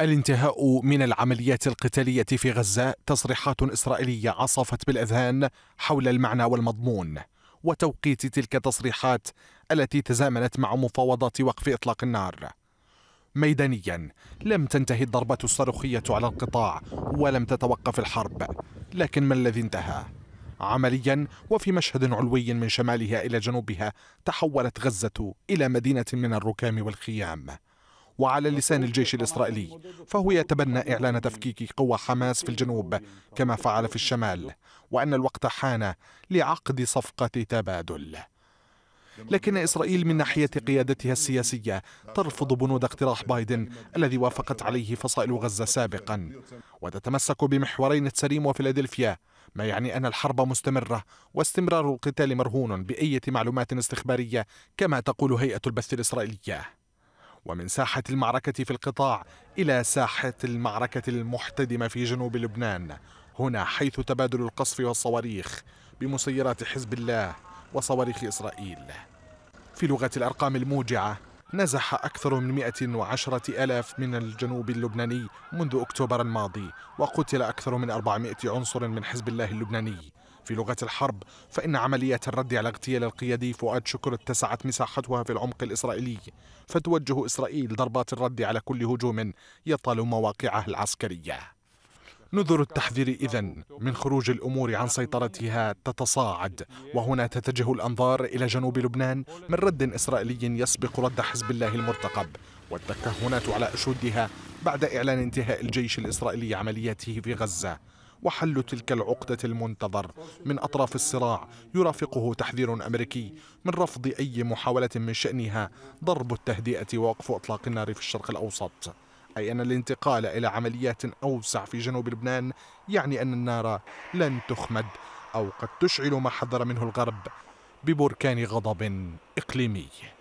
الانتهاء من العمليات القتالية في غزة تصريحات إسرائيلية عصفت بالأذهان حول المعنى والمضمون وتوقيت تلك التصريحات التي تزامنت مع مفاوضات وقف إطلاق النار ميدانيا لم تنتهي الضربة الصاروخية على القطاع ولم تتوقف الحرب لكن ما الذي انتهى؟ عمليا وفي مشهد علوي من شمالها إلى جنوبها تحولت غزة إلى مدينة من الركام والخيام وعلى لسان الجيش الإسرائيلي فهو يتبنى إعلان تفكيك قوى حماس في الجنوب كما فعل في الشمال وأن الوقت حان لعقد صفقة تبادل لكن إسرائيل من ناحية قيادتها السياسية ترفض بنود اقتراح بايدن الذي وافقت عليه فصائل غزة سابقا وتتمسك بمحورين تسريم وفيلادلفيا ما يعني أن الحرب مستمرة واستمرار القتال مرهون بأية معلومات استخبارية كما تقول هيئة البث الإسرائيلية ومن ساحة المعركة في القطاع إلى ساحة المعركة المحتدمة في جنوب لبنان هنا حيث تبادل القصف والصواريخ بمسيرات حزب الله وصواريخ إسرائيل في لغة الأرقام الموجعة نزح أكثر من 110 ألاف من الجنوب اللبناني منذ أكتوبر الماضي وقتل أكثر من 400 عنصر من حزب الله اللبناني في لغة الحرب فإن عملية الرد على اغتيال القيادي فؤاد شكر اتسعت مساحتها في العمق الإسرائيلي فتوجه إسرائيل ضربات الرد على كل هجوم يطال مواقعه العسكرية نذر التحذير إذن من خروج الأمور عن سيطرتها تتصاعد وهنا تتجه الأنظار إلى جنوب لبنان من رد إسرائيلي يسبق رد حزب الله المرتقب والتكهنات على أشدها بعد إعلان انتهاء الجيش الإسرائيلي عملياته في غزة وحل تلك العقدة المنتظر من أطراف الصراع يرافقه تحذير أمريكي من رفض أي محاولة من شأنها ضرب التهدئة ووقف إطلاق النار في الشرق الأوسط أي أن الانتقال إلى عمليات أوسع في جنوب لبنان يعني أن النار لن تخمد أو قد تشعل ما حذر منه الغرب ببركان غضب إقليمي